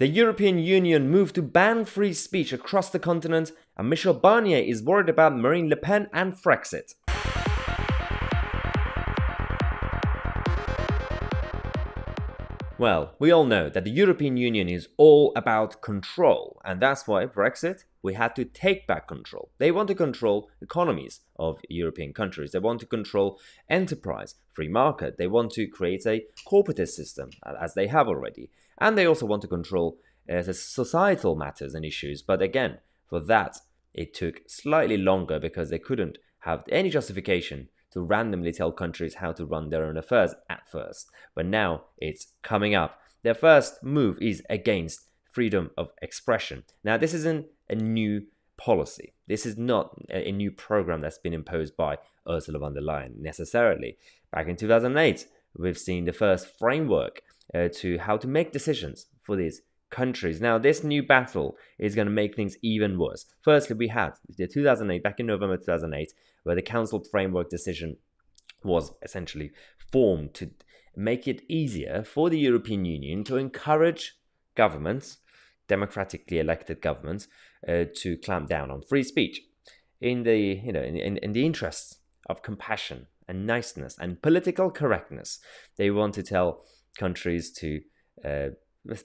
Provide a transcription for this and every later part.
The European Union moved to ban free speech across the continent, and Michel Barnier is worried about Marine Le Pen and Frexit. Well, we all know that the European Union is all about control, and that's why Brexit, we had to take back control. They want to control economies of European countries. They want to control enterprise, free market. They want to create a corporatist system, as they have already. And they also want to control uh, the societal matters and issues. But again, for that, it took slightly longer because they couldn't have any justification to randomly tell countries how to run their own affairs at first, but now it's coming up. Their first move is against freedom of expression. Now, this isn't a new policy. This is not a new program that's been imposed by Ursula von der Leyen necessarily. Back in 2008, we've seen the first framework uh, to how to make decisions for these countries. Now, this new battle is going to make things even worse. Firstly, we had the 2008, back in November 2008, where the Council Framework Decision was essentially formed to make it easier for the European Union to encourage governments, democratically elected governments, uh, to clamp down on free speech in the you know in, in, in the interests of compassion and niceness and political correctness. They want to tell countries to uh,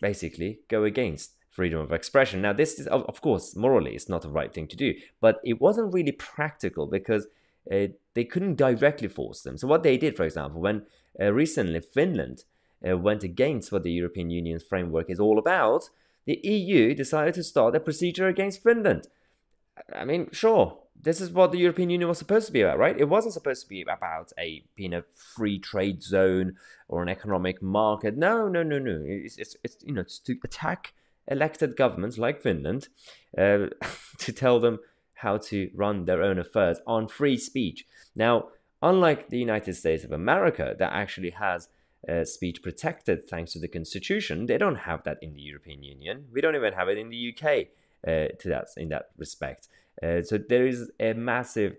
basically go against freedom of expression. Now, this is, of course, morally, it's not the right thing to do, but it wasn't really practical because uh, they couldn't directly force them. So, what they did, for example, when uh, recently Finland uh, went against what the European Union's framework is all about, the EU decided to start a procedure against Finland. I mean, sure, this is what the European Union was supposed to be about, right? It wasn't supposed to be about a being a free trade zone or an economic market. No, no, no, no. It's it's, it's you know it's to attack elected governments like Finland uh, to tell them how to run their own affairs on free speech. Now, unlike the United States of America, that actually has uh, speech protected thanks to the Constitution, they don't have that in the European Union. We don't even have it in the UK uh, to that in that respect. Uh, so there is a massive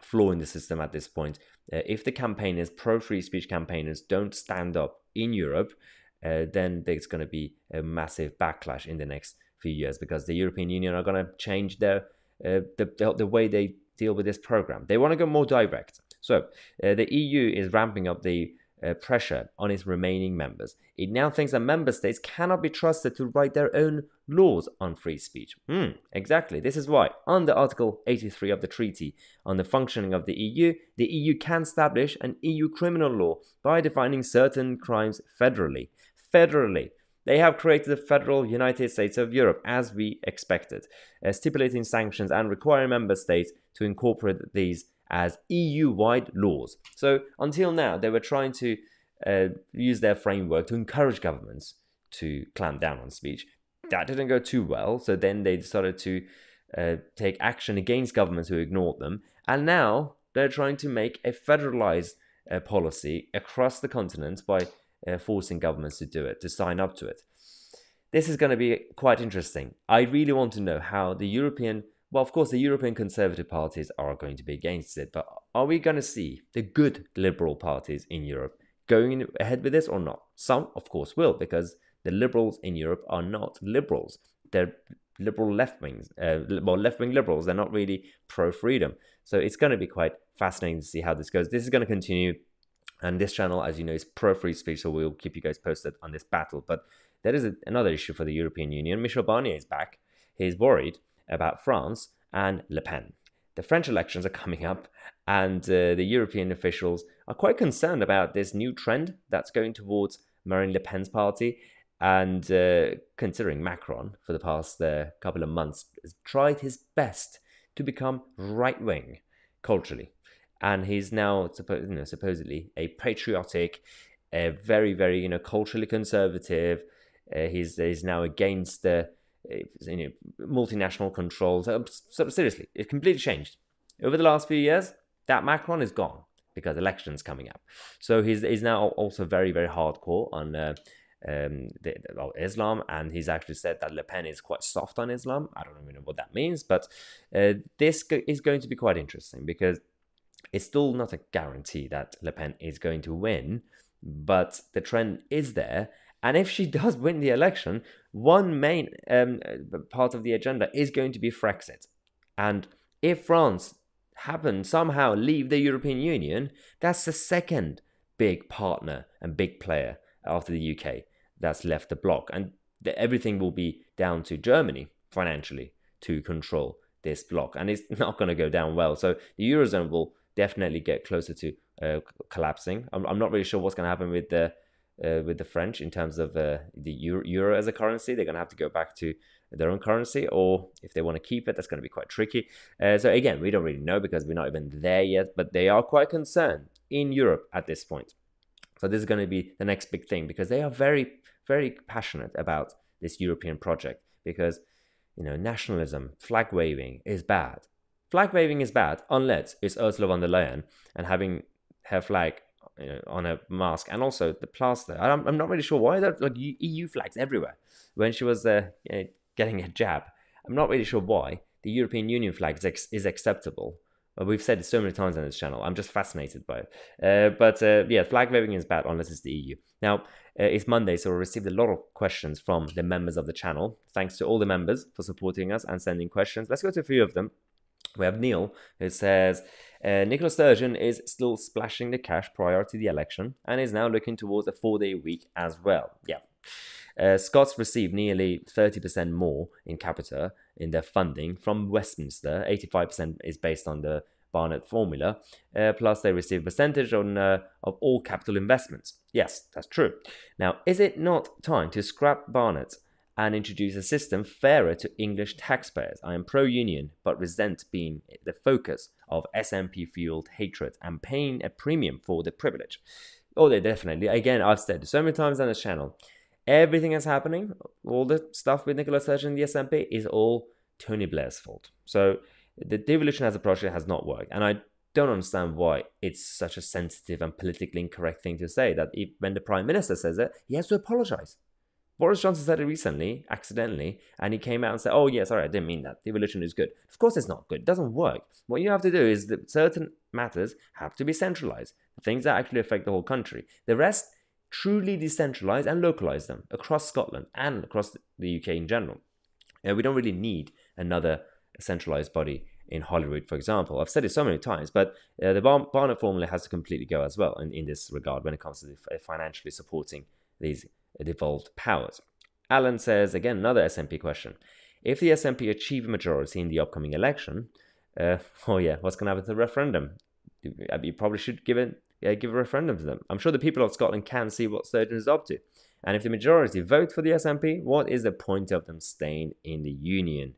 flaw in the system at this point. Uh, if the campaigners, pro free speech campaigners, don't stand up in Europe, uh, then there's going to be a massive backlash in the next few years because the European Union are going to change their uh, the, the, the way they deal with this program. They want to go more direct. So uh, the EU is ramping up the uh, pressure on its remaining members. It now thinks that member states cannot be trusted to write their own laws on free speech. Mm, exactly. This is why, under Article 83 of the Treaty on the Functioning of the EU, the EU can establish an EU criminal law by defining certain crimes federally. Federally. They have created the federal United States of Europe as we expected, uh, stipulating sanctions and requiring member states to incorporate these as EU wide laws. So until now, they were trying to uh, use their framework to encourage governments to clamp down on speech. That didn't go too well. So then they decided to uh, take action against governments who ignored them. And now they're trying to make a federalized uh, policy across the continent by uh, forcing governments to do it, to sign up to it. This is going to be quite interesting. I really want to know how the European well, of course, the European conservative parties are going to be against it, but are we going to see the good liberal parties in Europe going ahead with this or not? Some, of course, will, because the liberals in Europe are not liberals. They're liberal left wings, uh, well, left wing liberals. They're not really pro freedom. So it's going to be quite fascinating to see how this goes. This is going to continue. And this channel, as you know, is pro free speech, so we'll keep you guys posted on this battle. But that is another issue for the European Union. Michel Barnier is back. He's worried about France and Le Pen. The French elections are coming up, and uh, the European officials are quite concerned about this new trend that's going towards Marine Le Pen's party. And uh, considering Macron, for the past uh, couple of months, has tried his best to become right wing culturally. And he's now suppo- you know, supposedly a patriotic, a very, very you know culturally conservative. Uh, he's, he's now against the you know, multinational controls. Uh, so seriously, it completely changed. Over the last few years, that Macron is gone because elections coming up. So he's, he's now also very, very hardcore on uh, um, the, Islam, and he's actually said that Le Pen is quite soft on Islam. I don't even know what that means, but uh, this is going to be quite interesting because it's still not a guarantee that Le Pen is going to win, but the trend is there. And if she does win the election, one main um, part of the agenda is going to be Frexit. And if France happens somehow leave the European Union, that's the second big partner and big player after the UK that's left the bloc. And the, everything will be down to Germany financially to control this bloc. And it's not going to go down well. So the Eurozone will definitely get closer to uh, collapsing. I'm, I'm not really sure what's going to happen with the uh, with the French in terms of uh, the euro, euro, as a currency. They're going to have to go back to their own currency, or if they want to keep it, that's going to be quite tricky. Uh, so, again, we don't really know because we're not even there yet, but they are quite concerned in Europe at this point. So, this is going to be the next big thing because they are very, very passionate about this European project because, you know, nationalism, flag waving is bad. Flag waving is bad unless it's Ursula von der Leyen and having her flag you know, on her mask and also the plaster. I'm, I'm not really sure why that like EU flags everywhere when she was uh, getting a jab. I'm not really sure why the European Union flag is, ex- is acceptable. We've said it so many times on this channel. I'm just fascinated by it. Uh, but uh, yeah, flag waving is bad unless it's the EU. Now, uh, it's Monday, so we received a lot of questions from the members of the channel. Thanks to all the members for supporting us and sending questions. Let's go to a few of them. We have Neil who says, uh, Nicola Sturgeon is still splashing the cash prior to the election and is now looking towards a four day week as well. Yeah. Uh, Scots received nearly 30% more in capita in their funding from Westminster. 85% is based on the Barnett formula, uh, plus they receive a percentage on uh, of all capital investments. Yes, that's true. Now, is it not time to scrap Barnett and introduce a system fairer to English taxpayers. I am pro union, but resent being the focus of SNP fueled hatred and paying a premium for the privilege. Oh, they definitely, again, I've said so many times on this channel everything that's happening, all the stuff with Nicola Sturgeon and the SNP is all Tony Blair's fault. So the devolution as a project has not worked, and I don't understand why it's such a sensitive and politically incorrect thing to say that if, when the prime minister says it, he has to apologize. Boris Johnson said it recently, accidentally, and he came out and said, oh, yeah, sorry, I didn't mean that. The evolution is good. Of course, it's not good. It doesn't work. What you have to do is that certain matters have to be centralized, things that actually affect the whole country. The rest, truly decentralize and localize them across Scotland and across the UK in general. Uh, we don't really need another centralized body in Holyrood, for example. I've said it so many times, but uh, the Barnett formula has to completely go as well in, in this regard when it comes to uh, financially supporting these devolved powers. Alan says again another SMP question. If the SMP achieve majority in the upcoming election, uh, oh yeah, what's going to happen to the referendum? Uh, you probably should give it yeah, uh, give a referendum to them. I'm sure the people of Scotland can see what Sturgeon is up to. And if the majority vote for the SNP, what is the point of them staying in the union?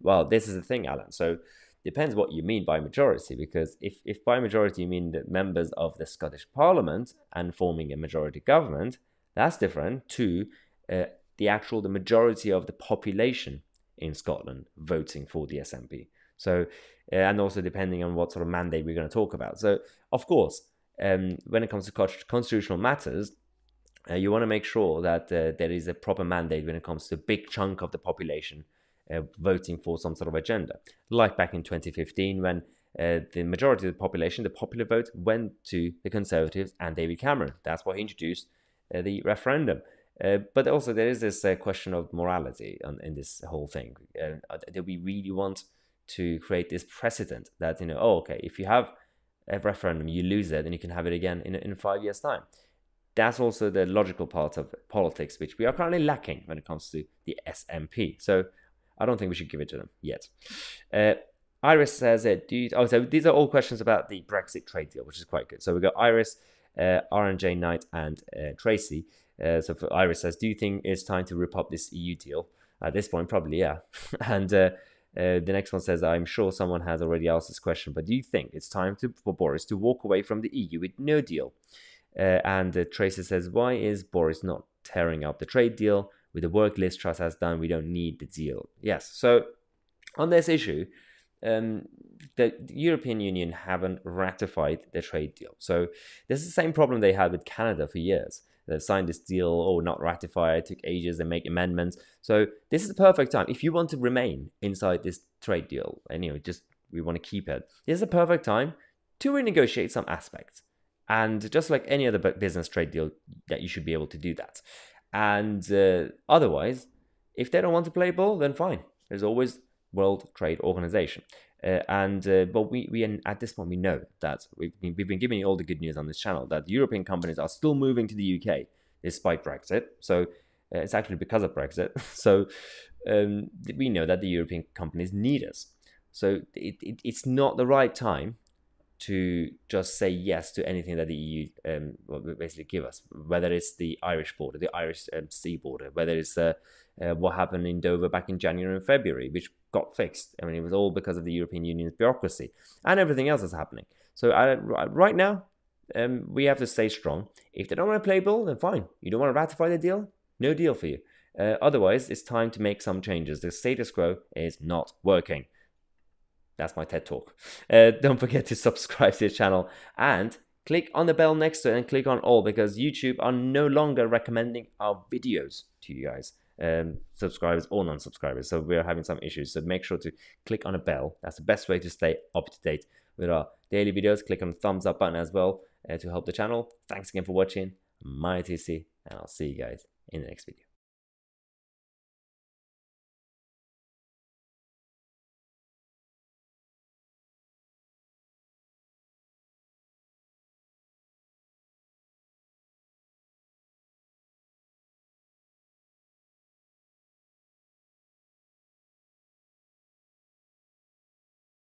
Well, this is the thing, Alan. So depends what you mean by majority, because if, if by majority you mean that members of the Scottish Parliament and forming a majority government, that's different to uh, the actual the majority of the population in Scotland voting for the SNP. So, uh, and also depending on what sort of mandate we're going to talk about. So, of course, um, when it comes to constitutional matters, uh, you want to make sure that uh, there is a proper mandate when it comes to a big chunk of the population uh, voting for some sort of agenda. Like back in 2015, when uh, the majority of the population, the popular vote, went to the Conservatives and David Cameron. That's what he introduced uh, the referendum. Uh, but also there is this uh, question of morality on, in this whole thing. do we really want to create this precedent that you know, oh, okay, if you have a referendum, you lose it, and you can have it again in in five years' time. That's also the logical part of politics, which we are currently lacking when it comes to the SMP. So I don't think we should give it to them yet. Uh, Iris says, uh, do you, oh, so these are all questions about the Brexit trade deal, which is quite good. So we got Iris uh, RNJ Knight, and uh, Tracy. Uh, so Iris says, do you think it's time to rip up this EU deal? At this point, probably yeah. and uh, uh, the next one says, I'm sure someone has already asked this question, but do you think it's time to, for Boris to walk away from the EU with no deal? Uh, and uh, Tracy says, why is Boris not tearing up the trade deal? With the work list trust has done, we don't need the deal. Yes. So on this issue, um, the European Union haven't ratified the trade deal. So this is the same problem they had with Canada for years. they signed this deal or oh, not ratified, took ages, they make amendments. So this is the perfect time. If you want to remain inside this trade deal, and just we want to keep it, this is the perfect time to renegotiate some aspects. And just like any other business trade deal, that you should be able to do that. And uh, otherwise, if they don't want to play ball, then fine. There's always World Trade Organization. Uh, and uh, but we we at this point we know that we've been, we've been giving you all the good news on this channel that European companies are still moving to the UK despite Brexit. So uh, it's actually because of Brexit. So um, we know that the European companies need us. So it, it, it's not the right time to just say yes to anything that the EU um, basically give us, whether it's the Irish border, the Irish um, sea border, whether it's uh, uh, what happened in Dover back in January and February, which got fixed. I mean, it was all because of the European Union's bureaucracy and everything else that's happening. So I, right now, um, we have to stay strong. If they don't want to play ball, then fine. You don't want to ratify the deal? No deal for you. Uh, otherwise, it's time to make some changes. The status quo is not working. That's my TED talk. Uh, don't forget to subscribe to the channel and click on the bell next to it and click on all because YouTube are no longer recommending our videos to you guys um, subscribers or non-subscribers. So we're having some issues. So make sure to click on a bell. That's the best way to stay up to date with our daily videos. Click on the thumbs up button as well uh, to help the channel. Thanks again for watching. My TC, and I'll see you guys in the next video.